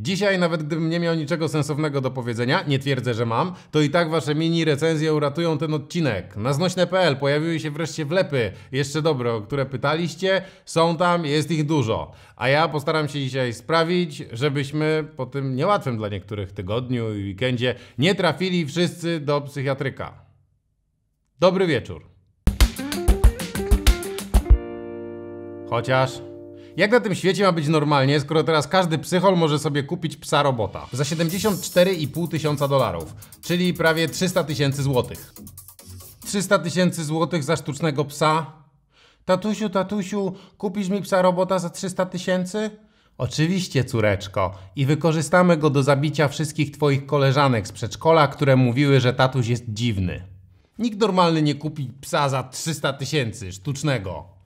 Dzisiaj, nawet gdybym nie miał niczego sensownego do powiedzenia, nie twierdzę, że mam, to i tak wasze mini recenzje uratują ten odcinek. Na znośne.pl pojawiły się wreszcie wlepy, jeszcze dobre, o które pytaliście. Są tam, jest ich dużo. A ja postaram się dzisiaj sprawić, żebyśmy po tym niełatwym dla niektórych tygodniu i weekendzie nie trafili wszyscy do psychiatryka. Dobry wieczór. Chociaż jak na tym świecie ma być normalnie, skoro teraz każdy psychol może sobie kupić psa robota za 74,5 tysiąca dolarów, czyli prawie 300 tysięcy złotych. 300 tysięcy złotych za sztucznego psa? Tatusiu, tatusiu, kupisz mi psa robota za 300 tysięcy? Oczywiście, córeczko. I wykorzystamy go do zabicia wszystkich twoich koleżanek z przedszkola, które mówiły, że tatuś jest dziwny. Nikt normalny nie kupi psa za 300 tysięcy, sztucznego.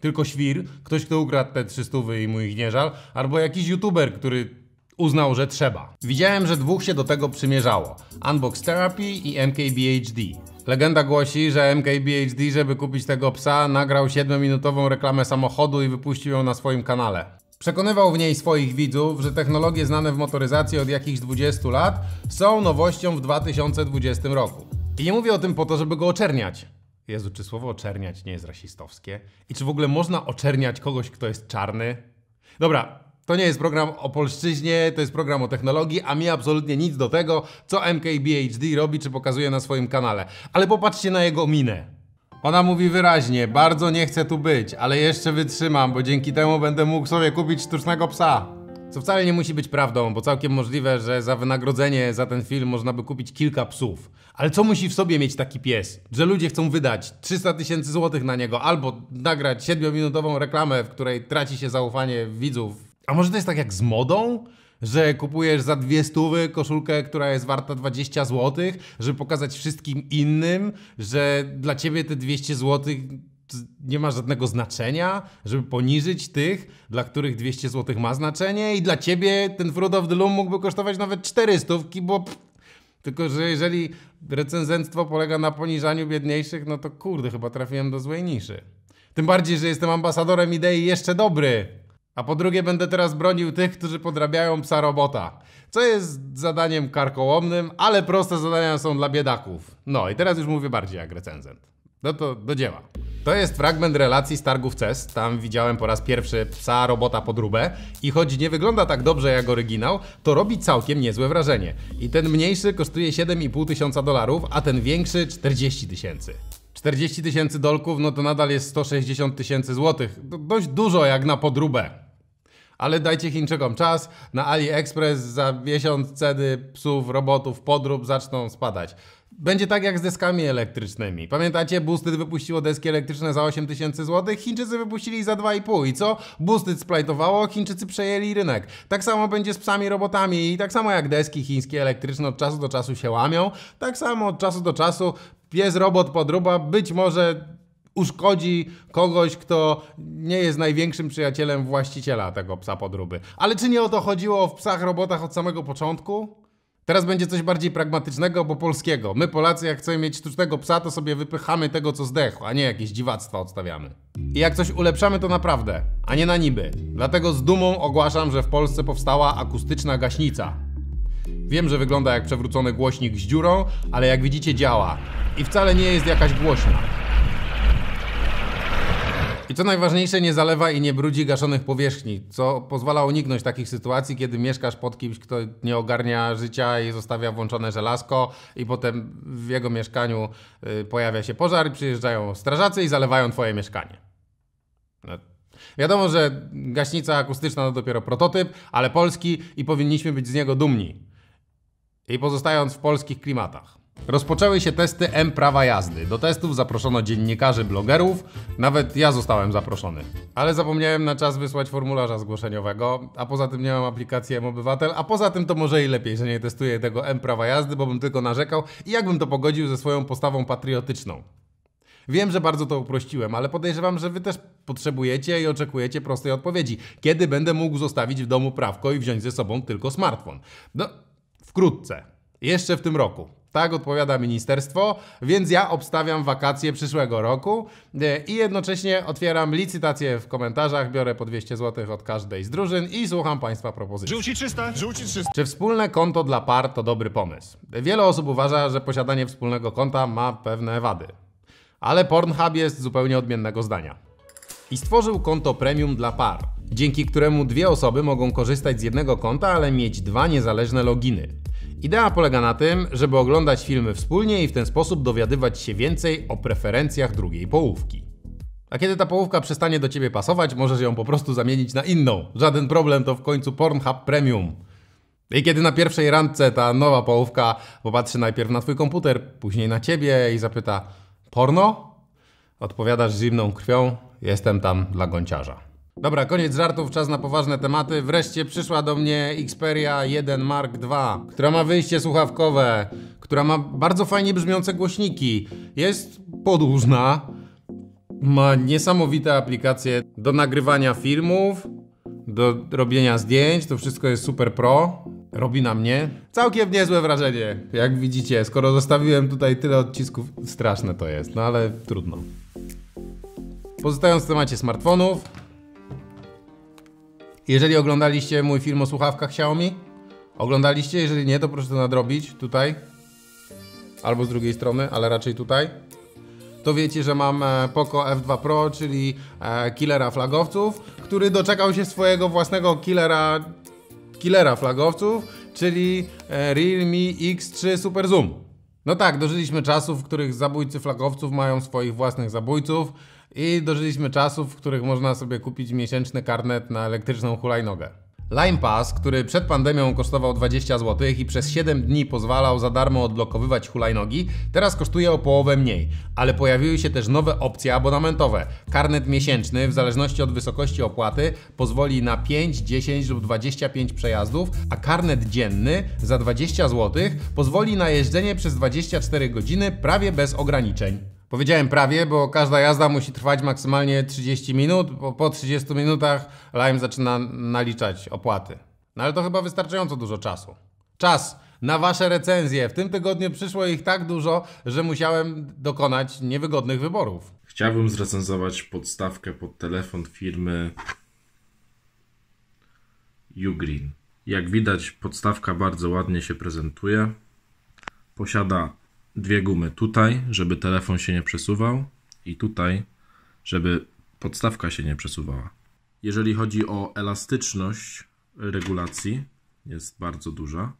Tylko świr, ktoś kto ukradł te 300 i mu ich nie żal, albo jakiś youtuber, który uznał, że trzeba. Widziałem, że dwóch się do tego przymierzało. Unbox Therapy i MKBHD. Legenda głosi, że MKBHD, żeby kupić tego psa, nagrał 7-minutową reklamę samochodu i wypuścił ją na swoim kanale. Przekonywał w niej swoich widzów, że technologie znane w motoryzacji od jakichś 20 lat są nowością w 2020 roku. I nie mówię o tym po to, żeby go oczerniać. Jezu, czy słowo oczerniać nie jest rasistowskie? I czy w ogóle można oczerniać kogoś, kto jest czarny? Dobra, to nie jest program o polszczyźnie, to jest program o technologii, a mi absolutnie nic do tego, co MKBHD robi czy pokazuje na swoim kanale. Ale popatrzcie na jego minę. Ona mówi wyraźnie, bardzo nie chcę tu być, ale jeszcze wytrzymam, bo dzięki temu będę mógł sobie kupić sztucznego psa. Co wcale nie musi być prawdą, bo całkiem możliwe, że za wynagrodzenie za ten film można by kupić kilka psów. Ale co musi w sobie mieć taki pies? Że ludzie chcą wydać 300 tysięcy złotych na niego albo nagrać 7-minutową reklamę, w której traci się zaufanie widzów. A może to jest tak jak z modą? że kupujesz za dwie stówy koszulkę, która jest warta 20 zł, żeby pokazać wszystkim innym, że dla ciebie te 200 złotych nie ma żadnego znaczenia, żeby poniżyć tych, dla których 200 zł ma znaczenie i dla ciebie ten Fruit of the Loom mógłby kosztować nawet 400, bo pff, tylko, że jeżeli recenzentstwo polega na poniżaniu biedniejszych, no to kurde, chyba trafiłem do złej niszy. Tym bardziej, że jestem ambasadorem idei jeszcze dobry. A po drugie będę teraz bronił tych, którzy podrabiają psa robota. Co jest zadaniem karkołomnym, ale proste zadania są dla biedaków. No i teraz już mówię bardziej jak recenzent. No to do dzieła. To jest fragment relacji z targów CES. Tam widziałem po raz pierwszy psa, robota, podróbę. I choć nie wygląda tak dobrze jak oryginał, to robi całkiem niezłe wrażenie. I ten mniejszy kosztuje 7,5 tysiąca dolarów, a ten większy 40 tysięcy. 40 tysięcy dolków, no to nadal jest 160 tysięcy złotych. Dość dużo jak na podróbę. Ale dajcie Chińczykom czas, na AliExpress za miesiąc ceny psów, robotów, podrób zaczną spadać. Będzie tak jak z deskami elektrycznymi. Pamiętacie, Boosted wypuściło deski elektryczne za 8000 zł, Chińczycy wypuścili za 2,5 i co? Boosted splajtowało, Chińczycy przejęli rynek. Tak samo będzie z psami robotami i tak samo jak deski chińskie elektryczne od czasu do czasu się łamią, tak samo od czasu do czasu pies robot podruba być może uszkodzi kogoś, kto nie jest największym przyjacielem właściciela tego psa podruby. Ale czy nie o to chodziło w psach robotach od samego początku? Teraz będzie coś bardziej pragmatycznego, bo polskiego. My Polacy, jak chcemy mieć sztucznego psa, to sobie wypychamy tego, co zdechł, a nie jakieś dziwactwa odstawiamy. I jak coś ulepszamy, to naprawdę, a nie na niby. Dlatego z dumą ogłaszam, że w Polsce powstała akustyczna gaśnica. Wiem, że wygląda jak przewrócony głośnik z dziurą, ale jak widzicie działa. I wcale nie jest jakaś głośna. I co najważniejsze, nie zalewa i nie brudzi gaszonych powierzchni, co pozwala uniknąć takich sytuacji, kiedy mieszkasz pod kimś, kto nie ogarnia życia i zostawia włączone żelazko i potem w jego mieszkaniu y, pojawia się pożar, przyjeżdżają strażacy i zalewają twoje mieszkanie. No. Wiadomo, że gaśnica akustyczna to dopiero prototyp, ale polski i powinniśmy być z niego dumni. I pozostając w polskich klimatach. Rozpoczęły się testy M prawa jazdy. Do testów zaproszono dziennikarzy, blogerów, nawet ja zostałem zaproszony. Ale zapomniałem na czas wysłać formularza zgłoszeniowego, a poza tym nie mam aplikacji M-Obywatel, a poza tym to może i lepiej, że nie testuję tego M prawa jazdy, bo bym tylko narzekał i jakbym to pogodził ze swoją postawą patriotyczną. Wiem, że bardzo to uprościłem, ale podejrzewam, że wy też potrzebujecie i oczekujecie prostej odpowiedzi. Kiedy będę mógł zostawić w domu prawko i wziąć ze sobą tylko smartfon? No, wkrótce. Jeszcze w tym roku. Tak odpowiada ministerstwo, więc ja obstawiam wakacje przyszłego roku e, i jednocześnie otwieram licytację w komentarzach, biorę po 200 zł od każdej z drużyn i słucham Państwa propozycji. Żółci czysta! Żółci czysta! Czy wspólne konto dla par to dobry pomysł? Wiele osób uważa, że posiadanie wspólnego konta ma pewne wady. Ale Pornhub jest zupełnie odmiennego zdania. I stworzył konto premium dla par, dzięki któremu dwie osoby mogą korzystać z jednego konta, ale mieć dwa niezależne loginy. Idea polega na tym, żeby oglądać filmy wspólnie i w ten sposób dowiadywać się więcej o preferencjach drugiej połówki. A kiedy ta połówka przestanie do ciebie pasować, możesz ją po prostu zamienić na inną. Żaden problem, to w końcu Pornhub Premium. I kiedy na pierwszej randce ta nowa połówka popatrzy najpierw na twój komputer, później na ciebie i zapyta: Porno? Odpowiadasz zimną krwią: Jestem tam dla gąciarza. Dobra, koniec żartów, czas na poważne tematy. Wreszcie przyszła do mnie Xperia 1 Mark II, która ma wyjście słuchawkowe, która ma bardzo fajnie brzmiące głośniki. Jest podłużna, ma niesamowite aplikacje do nagrywania filmów, do robienia zdjęć, to wszystko jest super pro. Robi na mnie całkiem niezłe wrażenie. Jak widzicie, skoro zostawiłem tutaj tyle odcisków, straszne to jest, no ale trudno. Pozostając w temacie smartfonów, jeżeli oglądaliście mój film o słuchawkach Xiaomi, oglądaliście, jeżeli nie, to proszę to nadrobić tutaj albo z drugiej strony, ale raczej tutaj. To wiecie, że mam e, Poco F2 Pro, czyli e, killera flagowców, który doczekał się swojego własnego killera, killera flagowców, czyli e, Realme X3 Super Zoom. No tak, dożyliśmy czasów, w których zabójcy flagowców mają swoich własnych zabójców. I dożyliśmy czasów, w których można sobie kupić miesięczny karnet na elektryczną hulajnogę. Lime Pass, który przed pandemią kosztował 20 zł i przez 7 dni pozwalał za darmo odblokowywać hulajnogi, teraz kosztuje o połowę mniej, ale pojawiły się też nowe opcje abonamentowe. Karnet miesięczny, w zależności od wysokości opłaty, pozwoli na 5, 10 lub 25 przejazdów, a karnet dzienny za 20 zł pozwoli na jeżdżenie przez 24 godziny prawie bez ograniczeń. Powiedziałem prawie, bo każda jazda musi trwać maksymalnie 30 minut, bo po 30 minutach Lime zaczyna naliczać opłaty. No ale to chyba wystarczająco dużo czasu. Czas na Wasze recenzje. W tym tygodniu przyszło ich tak dużo, że musiałem dokonać niewygodnych wyborów. Chciałbym zrecenzować podstawkę pod telefon firmy Ugreen. Jak widać, podstawka bardzo ładnie się prezentuje. Posiada dwie gumy tutaj, żeby telefon się nie przesuwał i tutaj, żeby podstawka się nie przesuwała. Jeżeli chodzi o elastyczność regulacji, jest bardzo duża.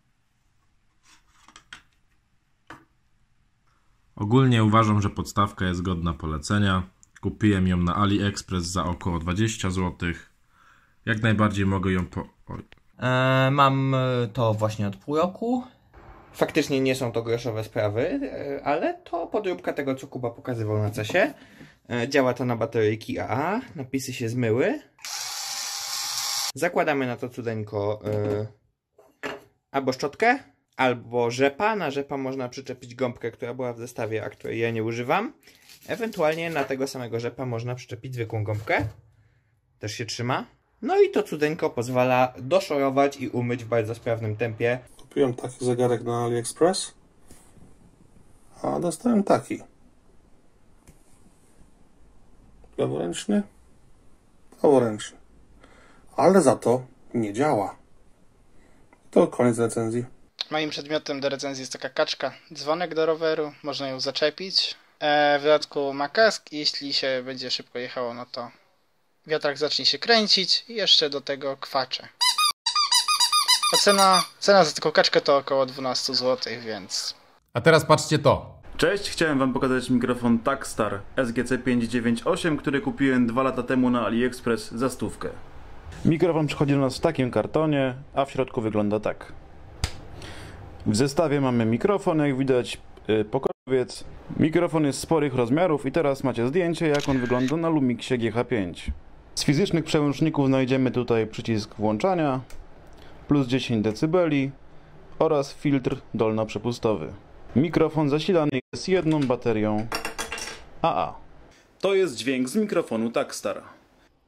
Ogólnie uważam, że podstawka jest godna polecenia. Kupiłem ją na AliExpress za około 20 zł. Jak najbardziej mogę ją po... E, mam to właśnie od pół roku. Faktycznie nie są to groszowe sprawy, e, ale to podróbka tego, co Kuba pokazywał na cesie. E, działa to na bateryjki AA, napisy się zmyły. Zakładamy na to cudeńko yy, albo szczotkę, albo rzepa. Na rzepa można przyczepić gąbkę, która była w zestawie, a której ja nie używam. Ewentualnie na tego samego rzepa można przyczepić zwykłą gąbkę. Też się trzyma. No i to cudeńko pozwala doszorować i umyć w bardzo sprawnym tempie Kupiłem taki zegarek na AliExpress, a dostałem taki. Leworęczny, praworęczny. Ale za to nie działa. To koniec recenzji. Moim przedmiotem do recenzji jest taka kaczka, dzwonek do roweru, można ją zaczepić. E, w dodatku ma kask jeśli się będzie szybko jechało, no to wiatrak zacznie się kręcić i jeszcze do tego kwacze. A cena, cena za taką kaczkę to około 12 zł, więc... A teraz patrzcie to. Cześć, chciałem wam pokazać mikrofon Takstar SGC598, który kupiłem dwa lata temu na AliExpress za stówkę. Mikrofon przychodzi do nas w takim kartonie, a w środku wygląda tak. W zestawie mamy mikrofon, jak widać y, pokowiec. Mikrofon jest sporych rozmiarów i teraz macie zdjęcie jak on wygląda na Lumixie GH5. Z fizycznych przełączników znajdziemy tutaj przycisk włączania, plus 10 dB oraz filtr dolnoprzepustowy. Mikrofon zasilany jest jedną baterią AA. To jest dźwięk z mikrofonu Takstar.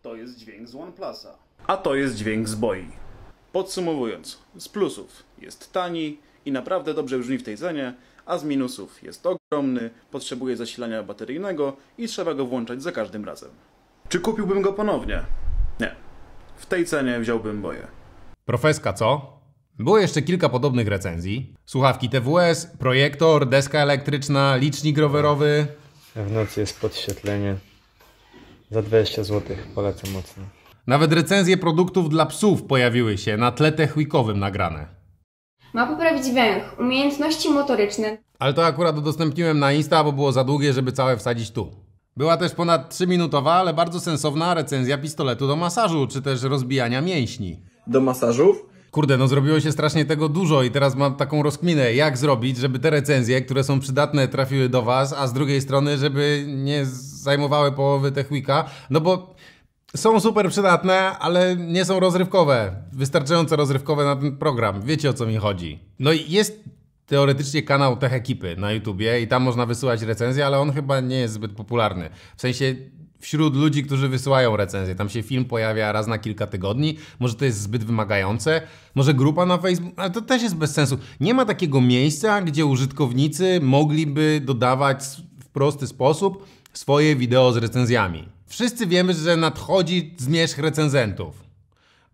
To jest dźwięk z OnePlusa. A to jest dźwięk z Boi. Podsumowując, z plusów jest tani i naprawdę dobrze brzmi w tej cenie, a z minusów jest ogromny, potrzebuje zasilania bateryjnego i trzeba go włączać za każdym razem. Czy kupiłbym go ponownie? Nie. W tej cenie wziąłbym boję. Profeska, co? Było jeszcze kilka podobnych recenzji. Słuchawki TWS, projektor, deska elektryczna, licznik rowerowy. W nocy jest podświetlenie. Za 20 zł polecam mocno. Nawet recenzje produktów dla psów pojawiły się na tle techwikowym nagrane. Ma poprawić węch, umiejętności motoryczne. Ale to akurat udostępniłem na Insta, bo było za długie, żeby całe wsadzić tu. Była też ponad 3-minutowa, ale bardzo sensowna recenzja pistoletu do masażu, czy też rozbijania mięśni do masażów. Kurde, no zrobiło się strasznie tego dużo i teraz mam taką rozkminę, jak zrobić, żeby te recenzje, które są przydatne, trafiły do Was, a z drugiej strony, żeby nie zajmowały połowy Techwika, no bo są super przydatne, ale nie są rozrywkowe, wystarczająco rozrywkowe na ten program. Wiecie o co mi chodzi. No i jest teoretycznie kanał Tech Ekipy na YouTubie i tam można wysyłać recenzje, ale on chyba nie jest zbyt popularny. W sensie wśród ludzi, którzy wysyłają recenzje. Tam się film pojawia raz na kilka tygodni. Może to jest zbyt wymagające, może grupa na Facebooku, ale to też jest bez sensu. Nie ma takiego miejsca, gdzie użytkownicy mogliby dodawać w prosty sposób swoje wideo z recenzjami. Wszyscy wiemy, że nadchodzi zmierzch recenzentów,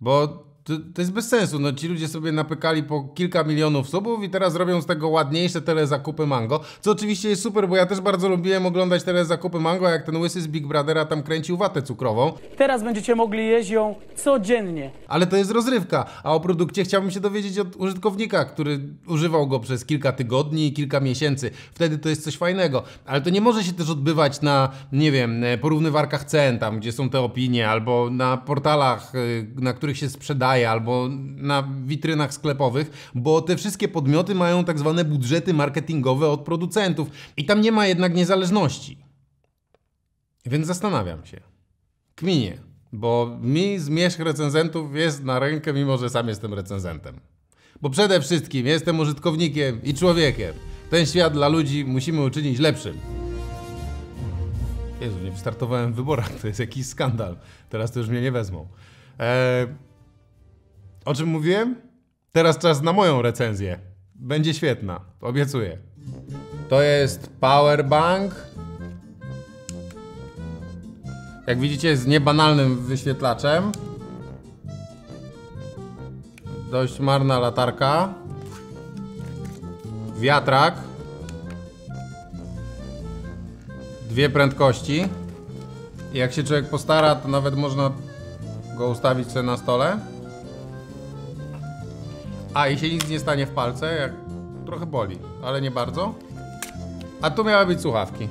bo to, to, jest bez sensu. No, ci ludzie sobie napykali po kilka milionów subów i teraz robią z tego ładniejsze telezakupy Mango, co oczywiście jest super, bo ja też bardzo lubiłem oglądać telezakupy Mango, jak ten łysy z Big Brothera tam kręcił watę cukrową. Teraz będziecie mogli jeść ją codziennie. Ale to jest rozrywka, a o produkcie chciałbym się dowiedzieć od użytkownika, który używał go przez kilka tygodni i kilka miesięcy. Wtedy to jest coś fajnego, ale to nie może się też odbywać na, nie wiem, e, porównywarkach cen, tam gdzie są te opinie, albo na portalach, e, na których się sprzedaje albo na witrynach sklepowych, bo te wszystkie podmioty mają tak zwane budżety marketingowe od producentów i tam nie ma jednak niezależności. Więc zastanawiam się. Kminie, bo mi zmierzch recenzentów jest na rękę, mimo że sam jestem recenzentem. Bo przede wszystkim jestem użytkownikiem i człowiekiem. Ten świat dla ludzi musimy uczynić lepszym. Jezu, nie wystartowałem w wyborach, to jest jakiś skandal. Teraz to już mnie nie wezmą. Eee, o czym mówiłem? Teraz czas na moją recenzję. Będzie świetna, obiecuję. To jest powerbank. Jak widzicie z niebanalnym wyświetlaczem. Dość marna latarka. Wiatrak. Dwie prędkości. jak się człowiek postara, to nawet można go ustawić sobie na stole. A, i się nic nie stanie w palce, jak... Trochę boli, ale nie bardzo. A tu miały być słuchawki.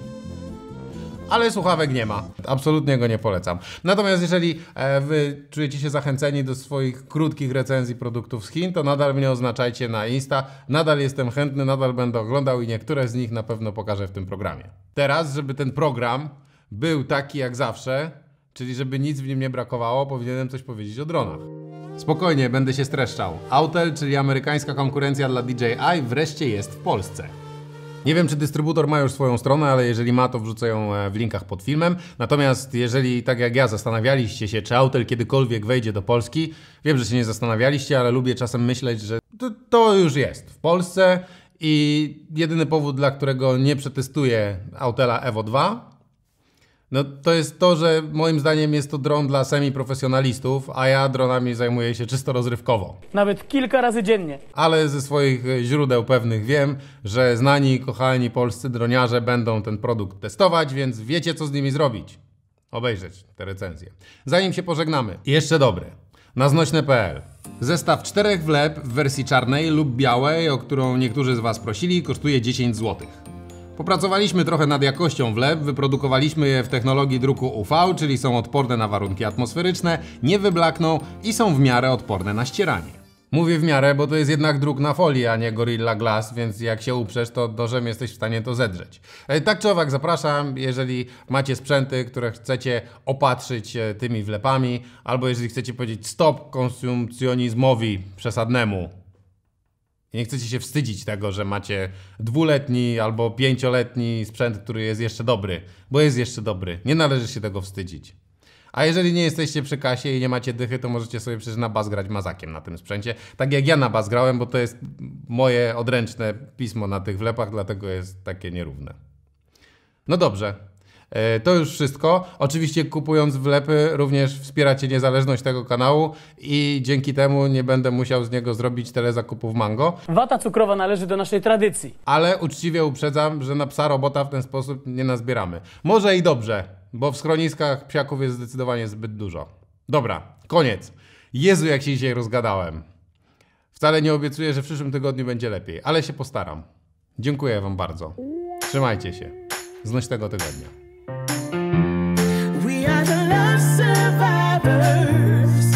Ale słuchawek nie ma. Absolutnie go nie polecam. Natomiast jeżeli e, wy czujecie się zachęceni do swoich krótkich recenzji produktów z Chin, to nadal mnie oznaczajcie na Insta. Nadal jestem chętny, nadal będę oglądał i niektóre z nich na pewno pokażę w tym programie. Teraz, żeby ten program był taki jak zawsze, czyli żeby nic w nim nie brakowało, powinienem coś powiedzieć o dronach. Spokojnie, będę się streszczał. Autel, czyli amerykańska konkurencja dla DJI, wreszcie jest w Polsce. Nie wiem, czy dystrybutor ma już swoją stronę, ale jeżeli ma, to wrzucę ją e, w linkach pod filmem. Natomiast jeżeli, tak jak ja, zastanawialiście się, czy Autel kiedykolwiek wejdzie do Polski, wiem, że się nie zastanawialiście, ale lubię czasem myśleć, że to, to już jest w Polsce i jedyny powód, dla którego nie przetestuję Autela Evo 2, no to jest to, że moim zdaniem jest to dron dla semi-profesjonalistów, a ja dronami zajmuję się czysto rozrywkowo. Nawet kilka razy dziennie. Ale ze swoich e, źródeł pewnych wiem, że znani, kochani polscy droniarze będą ten produkt testować, więc wiecie co z nimi zrobić. Obejrzeć te recenzje. Zanim się pożegnamy, jeszcze dobry. Na znośne.pl Zestaw czterech wlep w wersji czarnej lub białej, o którą niektórzy z Was prosili, kosztuje 10 złotych. Popracowaliśmy trochę nad jakością wleb, wyprodukowaliśmy je w technologii druku UV, czyli są odporne na warunki atmosferyczne, nie wyblakną i są w miarę odporne na ścieranie. Mówię w miarę, bo to jest jednak druk na folii, a nie Gorilla Glass, więc jak się uprzesz, to nożem jesteś w stanie to zedrzeć. E, tak czy owak zapraszam, jeżeli macie sprzęty, które chcecie opatrzyć e, tymi wlepami, albo jeżeli chcecie powiedzieć stop konsumpcjonizmowi przesadnemu, nie chcecie się wstydzić tego, że macie dwuletni albo pięcioletni sprzęt, który jest jeszcze dobry, bo jest jeszcze dobry. Nie należy się tego wstydzić. A jeżeli nie jesteście przy kasie i nie macie dychy, to możecie sobie przecież na bas grać mazakiem na tym sprzęcie. Tak jak ja na bas grałem, bo to jest moje odręczne pismo na tych wlepach, dlatego jest takie nierówne. No dobrze, E, to już wszystko. Oczywiście kupując wlepy również wspieracie niezależność tego kanału i dzięki temu nie będę musiał z niego zrobić tyle zakupów mango. Wata cukrowa należy do naszej tradycji. Ale uczciwie uprzedzam, że na psa robota w ten sposób nie nazbieramy. Może i dobrze, bo w schroniskach psiaków jest zdecydowanie zbyt dużo. Dobra, koniec. Jezu, jak się dzisiaj rozgadałem. Wcale nie obiecuję, że w przyszłym tygodniu będzie lepiej, ale się postaram. Dziękuję Wam bardzo. Trzymajcie się. Znoś tego tygodnia. lovers.